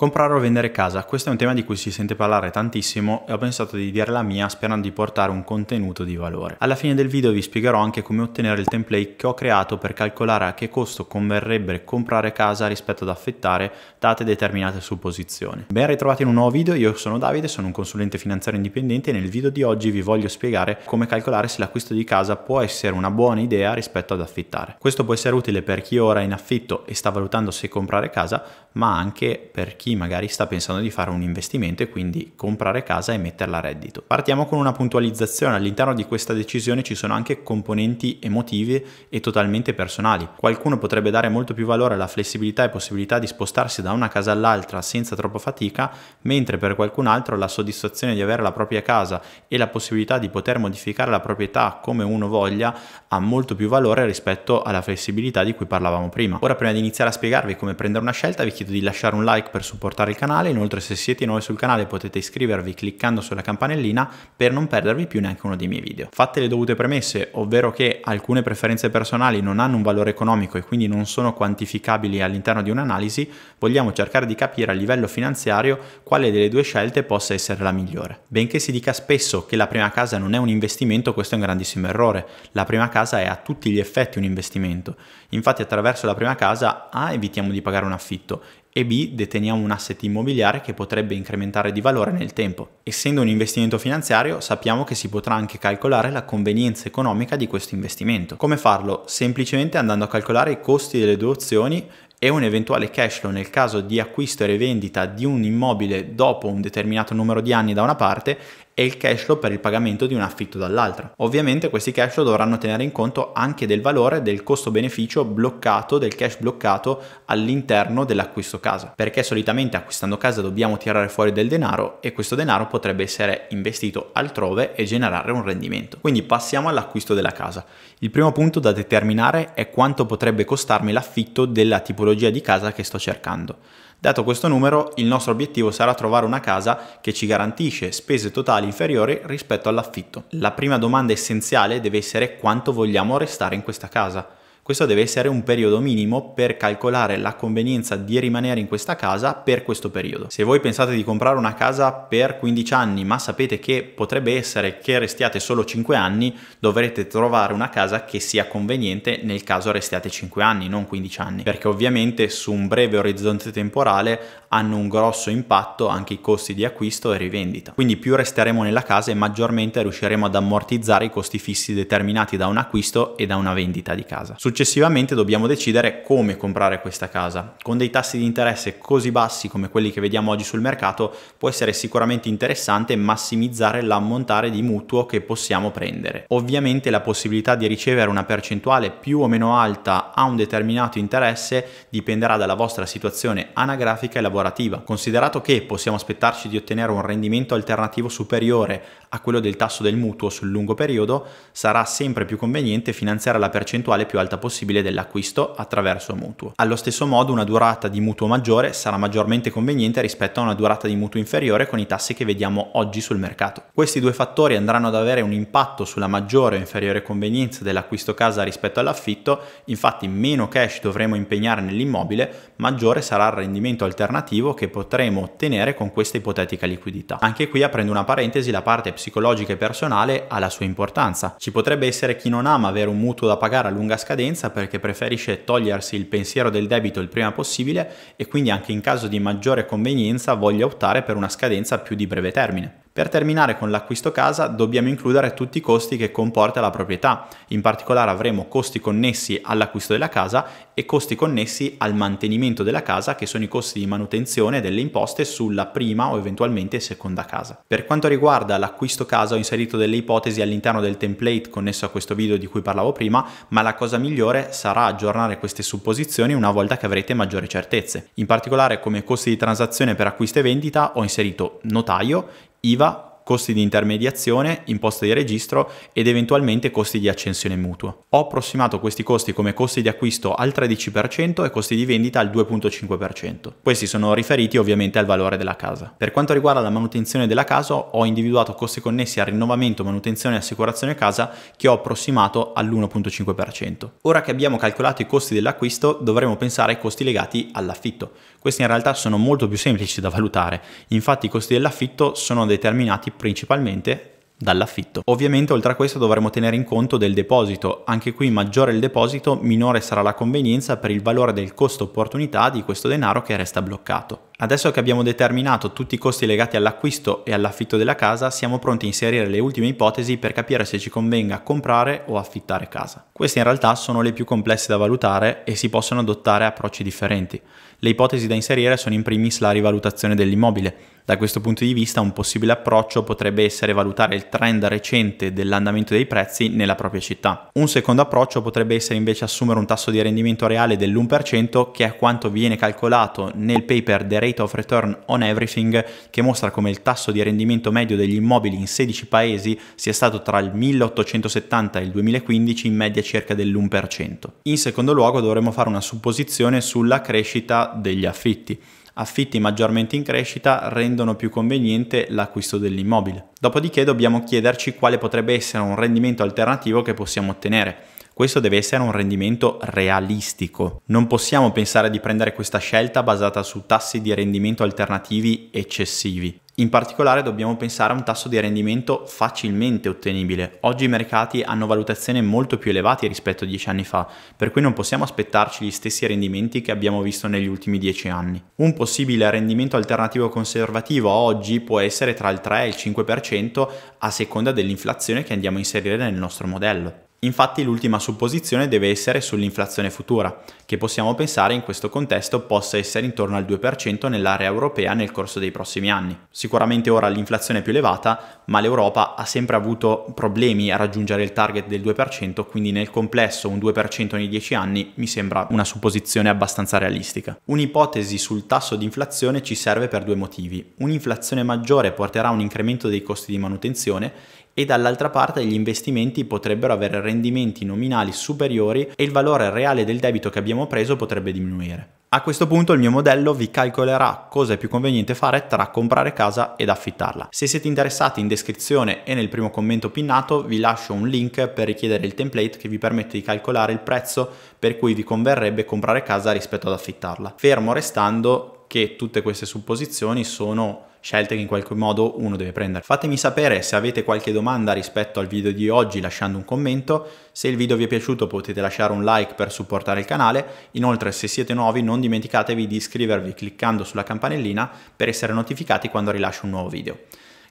Comprare o vendere casa, questo è un tema di cui si sente parlare tantissimo e ho pensato di dire la mia sperando di portare un contenuto di valore. Alla fine del video vi spiegherò anche come ottenere il template che ho creato per calcolare a che costo converrebbe comprare casa rispetto ad affittare date determinate supposizioni. Ben ritrovati in un nuovo video, io sono Davide, sono un consulente finanziario indipendente e nel video di oggi vi voglio spiegare come calcolare se l'acquisto di casa può essere una buona idea rispetto ad affittare. Questo può essere utile per chi ora è in affitto e sta valutando se comprare casa, ma anche per chi chi magari sta pensando di fare un investimento e quindi comprare casa e metterla a reddito. Partiamo con una puntualizzazione, all'interno di questa decisione ci sono anche componenti emotivi e totalmente personali. Qualcuno potrebbe dare molto più valore alla flessibilità e possibilità di spostarsi da una casa all'altra senza troppa fatica, mentre per qualcun altro la soddisfazione di avere la propria casa e la possibilità di poter modificare la proprietà come uno voglia ha molto più valore rispetto alla flessibilità di cui parlavamo prima. Ora prima di iniziare a spiegarvi come prendere una scelta vi chiedo di lasciare un like per supportare supportare il canale, inoltre se siete nuovi sul canale potete iscrivervi cliccando sulla campanellina per non perdervi più neanche uno dei miei video. Fatte le dovute premesse, ovvero che alcune preferenze personali non hanno un valore economico e quindi non sono quantificabili all'interno di un'analisi, vogliamo cercare di capire a livello finanziario quale delle due scelte possa essere la migliore. Benché si dica spesso che la prima casa non è un investimento, questo è un grandissimo errore. La prima casa è a tutti gli effetti un investimento. Infatti attraverso la prima casa A ah, evitiamo di pagare un affitto e B deteniamo un asset immobiliare che potrebbe incrementare di valore nel tempo. Essendo un investimento finanziario sappiamo che si potrà anche calcolare la convenienza economica di questo investimento. Come farlo? Semplicemente andando a calcolare i costi delle due opzioni e un eventuale cash flow nel caso di acquisto e rivendita di un immobile dopo un determinato numero di anni da una parte e il cash flow per il pagamento di un affitto dall'altra. Ovviamente questi cash flow dovranno tenere in conto anche del valore del costo-beneficio bloccato, del cash bloccato all'interno dell'acquisto casa, perché solitamente acquistando casa dobbiamo tirare fuori del denaro e questo denaro potrebbe essere investito altrove e generare un rendimento. Quindi passiamo all'acquisto della casa. Il primo punto da determinare è quanto potrebbe costarmi l'affitto della tipologia di casa che sto cercando. Dato questo numero, il nostro obiettivo sarà trovare una casa che ci garantisce spese totali inferiori rispetto all'affitto. La prima domanda essenziale deve essere quanto vogliamo restare in questa casa. Questo deve essere un periodo minimo per calcolare la convenienza di rimanere in questa casa per questo periodo. Se voi pensate di comprare una casa per 15 anni ma sapete che potrebbe essere che restiate solo 5 anni, dovrete trovare una casa che sia conveniente nel caso restiate 5 anni, non 15 anni, perché ovviamente su un breve orizzonte temporale hanno un grosso impatto anche i costi di acquisto e rivendita. Quindi più resteremo nella casa e maggiormente riusciremo ad ammortizzare i costi fissi determinati da un acquisto e da una vendita di casa. Successivamente dobbiamo decidere come comprare questa casa. Con dei tassi di interesse così bassi come quelli che vediamo oggi sul mercato può essere sicuramente interessante massimizzare l'ammontare di mutuo che possiamo prendere. Ovviamente la possibilità di ricevere una percentuale più o meno alta a un determinato interesse dipenderà dalla vostra situazione anagrafica e lavorativa lavorativa, considerato che possiamo aspettarci di ottenere un rendimento alternativo superiore a quello del tasso del mutuo sul lungo periodo, sarà sempre più conveniente finanziare la percentuale più alta possibile dell'acquisto attraverso mutuo. Allo stesso modo una durata di mutuo maggiore sarà maggiormente conveniente rispetto a una durata di mutuo inferiore con i tassi che vediamo oggi sul mercato. Questi due fattori andranno ad avere un impatto sulla maggiore o inferiore convenienza dell'acquisto casa rispetto all'affitto, infatti meno cash dovremo impegnare nell'immobile, maggiore sarà il rendimento alternativo alternativo che potremo ottenere con questa ipotetica liquidità. Anche qui aprendo una parentesi la parte psicologica e personale ha la sua importanza. Ci potrebbe essere chi non ama avere un mutuo da pagare a lunga scadenza perché preferisce togliersi il pensiero del debito il prima possibile e quindi anche in caso di maggiore convenienza voglia optare per una scadenza più di breve termine. Per terminare con l'acquisto casa dobbiamo includere tutti i costi che comporta la proprietà, in particolare avremo costi connessi all'acquisto della casa e costi connessi al mantenimento della casa che sono i costi di manutenzione delle imposte sulla prima o eventualmente seconda casa. Per quanto riguarda l'acquisto casa ho inserito delle ipotesi all'interno del template connesso a questo video di cui parlavo prima, ma la cosa migliore sarà aggiornare queste supposizioni una volta che avrete maggiori certezze. In particolare come costi di transazione per acquisto e vendita ho inserito notaio, IVA, costi di intermediazione, imposte di registro ed eventualmente costi di accensione mutuo. Ho approssimato questi costi come costi di acquisto al 13% e costi di vendita al 2.5%. Questi sono riferiti ovviamente al valore della casa. Per quanto riguarda la manutenzione della casa, ho individuato costi connessi al rinnovamento, manutenzione e assicurazione casa che ho approssimato all'1.5%. Ora che abbiamo calcolato i costi dell'acquisto, dovremo pensare ai costi legati all'affitto. Questi in realtà sono molto più semplici da valutare, infatti i costi dell'affitto sono determinati principalmente dall'affitto. Ovviamente oltre a questo dovremo tenere in conto del deposito, anche qui maggiore il deposito minore sarà la convenienza per il valore del costo opportunità di questo denaro che resta bloccato. Adesso che abbiamo determinato tutti i costi legati all'acquisto e all'affitto della casa, siamo pronti a inserire le ultime ipotesi per capire se ci convenga comprare o affittare casa. Queste in realtà sono le più complesse da valutare e si possono adottare approcci differenti. Le ipotesi da inserire sono in primis la rivalutazione dell'immobile. Da questo punto di vista un possibile approccio potrebbe essere valutare il trend recente dell'andamento dei prezzi nella propria città. Un secondo approccio potrebbe essere invece assumere un tasso di rendimento reale dell'1% che è quanto viene calcolato nel paper The Rate Rate of Return on Everything, che mostra come il tasso di rendimento medio degli immobili in 16 paesi sia stato tra il 1870 e il 2015 in media circa dell'1%. In secondo luogo dovremmo fare una supposizione sulla crescita degli affitti affitti maggiormente in crescita rendono più conveniente l'acquisto dell'immobile. Dopodiché dobbiamo chiederci quale potrebbe essere un rendimento alternativo che possiamo ottenere. Questo deve essere un rendimento realistico. Non possiamo pensare di prendere questa scelta basata su tassi di rendimento alternativi eccessivi. In particolare dobbiamo pensare a un tasso di rendimento facilmente ottenibile. Oggi i mercati hanno valutazioni molto più elevate rispetto a dieci anni fa, per cui non possiamo aspettarci gli stessi rendimenti che abbiamo visto negli ultimi dieci anni. Un possibile rendimento alternativo conservativo oggi può essere tra il 3 e il 5% a seconda dell'inflazione che andiamo a inserire nel nostro modello. Infatti l'ultima supposizione deve essere sull'inflazione futura, che possiamo pensare in questo contesto possa essere intorno al 2% nell'area europea nel corso dei prossimi anni. Sicuramente ora l'inflazione è più elevata, ma l'Europa ha sempre avuto problemi a raggiungere il target del 2%, quindi nel complesso un 2% nei 10 anni mi sembra una supposizione abbastanza realistica. Un'ipotesi sul tasso di inflazione ci serve per due motivi. Un'inflazione maggiore porterà a un incremento dei costi di manutenzione e dall'altra parte gli investimenti potrebbero avere rendimenti nominali superiori e il valore reale del debito che abbiamo preso potrebbe diminuire. A questo punto il mio modello vi calcolerà cosa è più conveniente fare tra comprare casa ed affittarla. Se siete interessati in descrizione e nel primo commento pinnato vi lascio un link per richiedere il template che vi permette di calcolare il prezzo per cui vi converrebbe comprare casa rispetto ad affittarla. Fermo restando che tutte queste supposizioni sono scelte che in qualche modo uno deve prendere. Fatemi sapere se avete qualche domanda rispetto al video di oggi lasciando un commento, se il video vi è piaciuto potete lasciare un like per supportare il canale, inoltre se siete nuovi non dimenticatevi di iscrivervi cliccando sulla campanellina per essere notificati quando rilascio un nuovo video.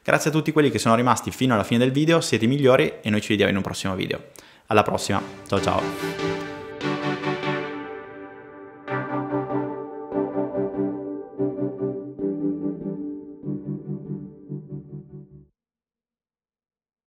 Grazie a tutti quelli che sono rimasti fino alla fine del video, siete i migliori e noi ci vediamo in un prossimo video. Alla prossima, ciao ciao!